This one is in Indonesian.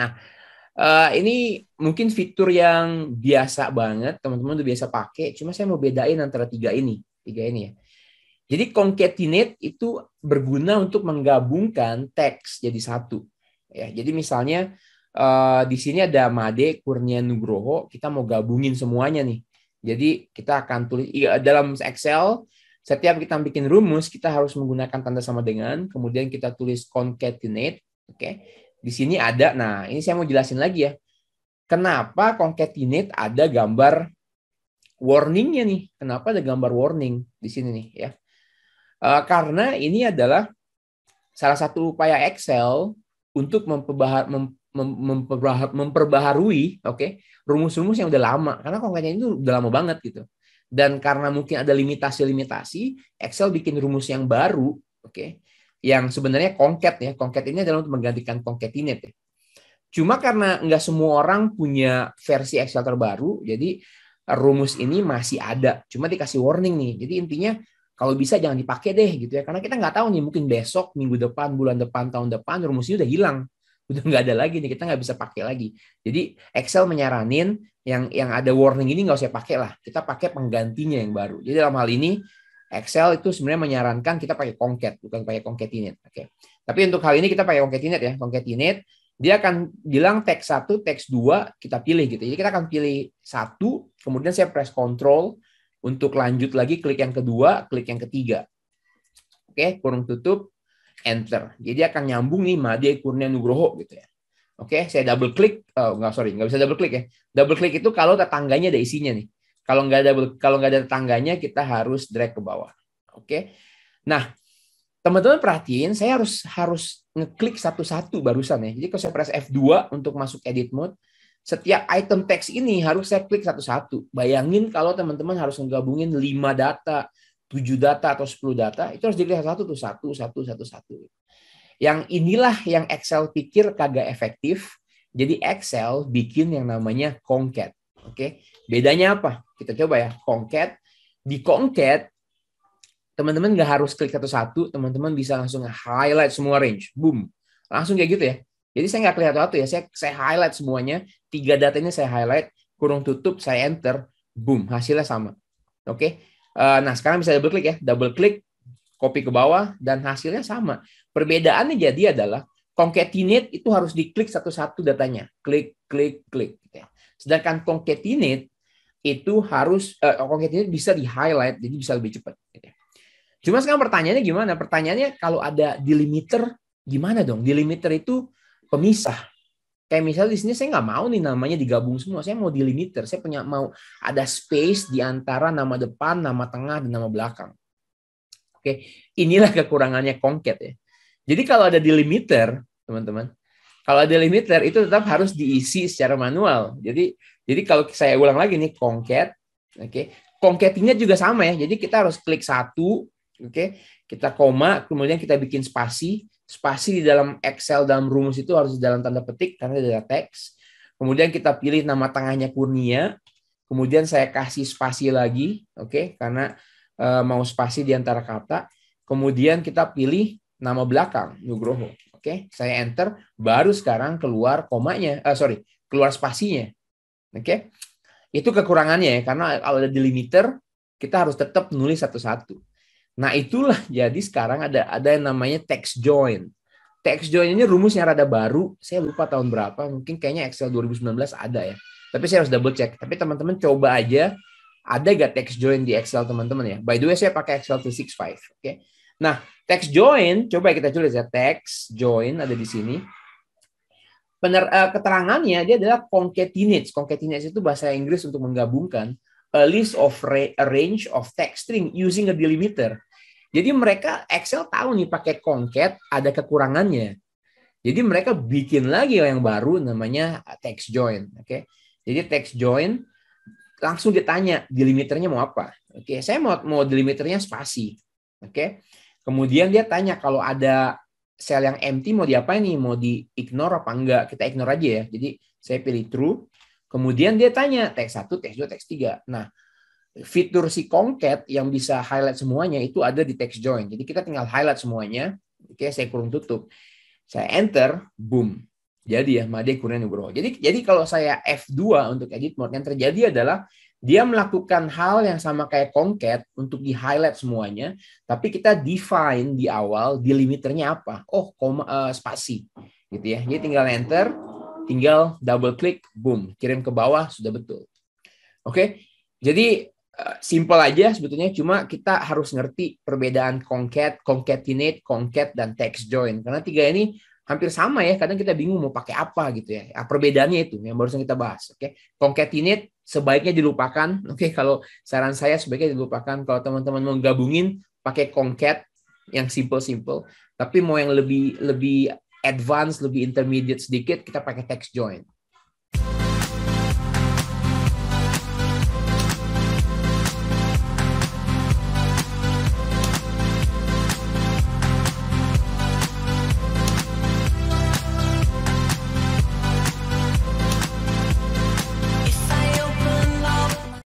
Nah, uh, ini mungkin fitur yang biasa banget, teman-teman udah biasa pakai, cuma saya mau bedain antara tiga ini, tiga ini ya. Jadi concatenate itu berguna untuk menggabungkan teks jadi satu. Ya, jadi misalnya uh, di sini ada Made Kurnia Nugroho, kita mau gabungin semuanya nih. Jadi kita akan tulis iya, dalam Excel setiap kita bikin rumus kita harus menggunakan tanda sama dengan, kemudian kita tulis concatenate, oke. Okay? Di sini ada, nah ini saya mau jelasin lagi ya. Kenapa concatenate ada gambar warningnya nih? Kenapa ada gambar warning di sini nih ya? E, karena ini adalah salah satu upaya Excel untuk memperbahar, mem, mem, memperbahar, memperbaharui oke okay, rumus-rumus yang udah lama karena concatenate itu udah lama banget gitu dan karena mungkin ada limitasi-limitasi Excel bikin rumus yang baru oke okay, yang sebenarnya konket ya. Konket ini adalah untuk menggantikan ini Ya. Cuma karena nggak semua orang punya versi Excel terbaru, jadi rumus ini masih ada. Cuma dikasih warning nih. Jadi intinya kalau bisa jangan dipakai deh gitu ya. Karena kita nggak tahu nih mungkin besok, minggu depan, bulan depan, tahun depan rumus ini udah hilang. Udah nggak ada lagi nih, kita nggak bisa pakai lagi. Jadi Excel menyaranin yang yang ada warning ini nggak usah pakai lah. Kita pakai penggantinya yang baru. Jadi dalam hal ini Excel itu sebenarnya menyarankan kita pakai concat, bukan pakai concatenate. Oke. Okay. Tapi untuk hal ini kita pakai concatenate ya, concatenate. Dia akan bilang teks 1, teks 2 kita pilih gitu. Jadi kita akan pilih satu, kemudian saya press control untuk lanjut lagi klik yang kedua, klik yang ketiga. Oke, okay, kurung tutup, enter. Jadi akan nyambung nih Made Kurnia Nugroho gitu ya. Oke, okay, saya double klik, oh, eh, nggak sorry, nggak bisa double klik ya. Double klik itu kalau tetangganya ada isinya nih. Kalau nggak ada kalau nggak ada tetangganya kita harus drag ke bawah. Oke. Okay? Nah, teman-teman perhatiin saya harus harus ngeklik satu-satu barusan ya. Jadi kalau saya press F2 untuk masuk edit mode, setiap item teks ini harus saya klik satu-satu. Bayangin kalau teman-teman harus menggabungin 5 data, 7 data atau 10 data, itu harus dilihat satu tuh satu satu satu satu. Yang inilah yang Excel pikir kagak efektif. Jadi Excel bikin yang namanya concat. Oke. Okay? Bedanya apa? Kita coba ya, Concat. Di Concat, teman-teman nggak harus klik satu-satu, teman-teman bisa langsung highlight semua range. Boom. Langsung kayak gitu ya. Jadi saya nggak kelihatan satu ya, saya, saya highlight semuanya, tiga data ini saya highlight, kurung tutup, saya enter, boom, hasilnya sama. Oke, okay? Eh, nah sekarang bisa double klik ya, double klik, copy ke bawah, dan hasilnya sama. Perbedaannya jadi adalah concatenate itu harus diklik satu-satu datanya, klik, klik, klik. Sedangkan concatenate itu harus uh, eh, konkretnya bisa di highlight jadi bisa lebih cepat. Cuma sekarang pertanyaannya gimana? Pertanyaannya kalau ada delimiter gimana dong? Delimiter itu pemisah. Kayak misalnya di sini saya nggak mau nih namanya digabung semua. Saya mau delimiter. Saya punya mau ada space di antara nama depan, nama tengah, dan nama belakang. Oke, inilah kekurangannya konkret ya. Jadi kalau ada delimiter, teman-teman, kalau delimiter itu tetap harus diisi secara manual. Jadi jadi kalau saya ulang lagi nih concat, oke. Okay. Concatingnya juga sama ya. Jadi kita harus klik satu, oke. Okay. Kita koma, kemudian kita bikin spasi. Spasi di dalam Excel dalam rumus itu harus di dalam tanda petik karena ada teks. Kemudian kita pilih nama tengahnya Kurnia. Kemudian saya kasih spasi lagi, oke, okay, karena e, mau spasi di antara kata. Kemudian kita pilih nama belakang Nugroho. Oke, okay, saya enter, baru sekarang keluar komanya, eh, sorry, keluar spasinya. Oke. Okay? Itu kekurangannya ya karena kalau ada delimiter kita harus tetap nulis satu-satu. Nah, itulah jadi sekarang ada ada yang namanya text join. Text join ini rumusnya rada baru, saya lupa tahun berapa, mungkin kayaknya Excel 2019 ada ya. Tapi saya harus double check. Tapi teman-teman coba aja ada gak text join di Excel teman-teman ya. By the way saya pakai Excel 365, oke. Okay? Nah, text join coba kita tulis ya text join ada di sini pener, uh, keterangannya dia adalah concatenates. Concatenates itu bahasa Inggris untuk menggabungkan a list of re, a range of text string using a delimiter. Jadi mereka Excel tahu nih pakai concat ada kekurangannya. Jadi mereka bikin lagi yang baru namanya text join, oke. Okay? Jadi text join langsung ditanya delimiternya mau apa. Oke, okay, saya mau mau delimiternya spasi. Oke. Okay? Kemudian dia tanya kalau ada sel yang empty mau diapain nih? Mau di ignore apa enggak? Kita ignore aja ya. Jadi saya pilih true. Kemudian dia tanya teks 1, teks 2, teks 3. Nah, fitur si concat yang bisa highlight semuanya itu ada di text join. Jadi kita tinggal highlight semuanya. Oke, saya kurung tutup. Saya enter, boom. Jadi ya, Made Kurnia Nugroho. Jadi jadi kalau saya F2 untuk edit mode yang terjadi adalah dia melakukan hal yang sama kayak Concat untuk di highlight semuanya, tapi kita define di awal delimiternya apa. Oh, koma, uh, spasi gitu ya. Jadi tinggal enter, tinggal double klik, boom, kirim ke bawah sudah betul. Oke. Okay? Jadi eh, simple aja sebetulnya cuma kita harus ngerti perbedaan concat, concatenate, concat dan text join karena tiga ini hampir sama ya. Kadang kita bingung mau pakai apa gitu ya. Ah, perbedaannya itu yang barusan kita bahas. Oke, okay? concatenate sebaiknya dilupakan. Oke, okay? kalau saran saya sebaiknya dilupakan. Kalau teman-teman mau gabungin pakai concat yang simple-simple, tapi mau yang lebih lebih advance, lebih intermediate sedikit, kita pakai text join.